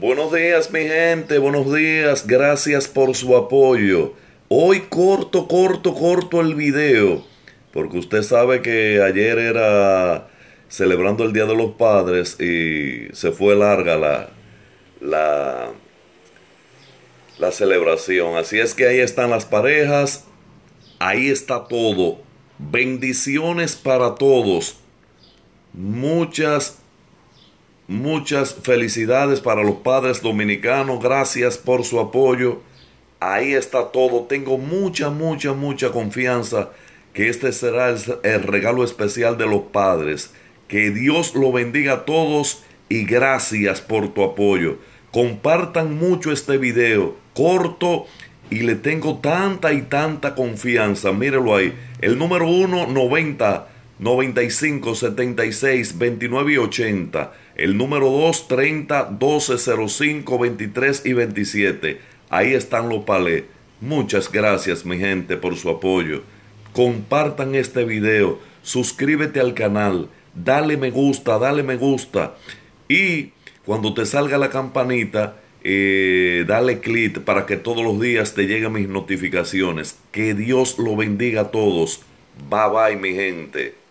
Buenos días mi gente, buenos días, gracias por su apoyo. Hoy corto, corto, corto el video, porque usted sabe que ayer era celebrando el Día de los Padres y se fue larga la, la, la celebración. Así es que ahí están las parejas, ahí está todo. Bendiciones para todos. Muchas Muchas felicidades para los padres dominicanos. Gracias por su apoyo. Ahí está todo. Tengo mucha, mucha, mucha confianza que este será el, regalo especial de los padres. Que Dios lo bendiga a todos y gracias por tu apoyo. Compartan mucho este video corto y le tengo tanta y tanta confianza. Mírelo ahí. El número uno noventa. 95 76 29 y 80. El número 2 30 12 05 23 y 27. Ahí están los palés. Muchas gracias, mi gente, por su apoyo. Compartan este video, suscríbete al canal, dale me gusta, dale me gusta. Y cuando te salga la campanita, eh, dale clic para que todos los días te lleguen mis notificaciones. Que Dios lo bendiga a todos. Bye bye, mi gente.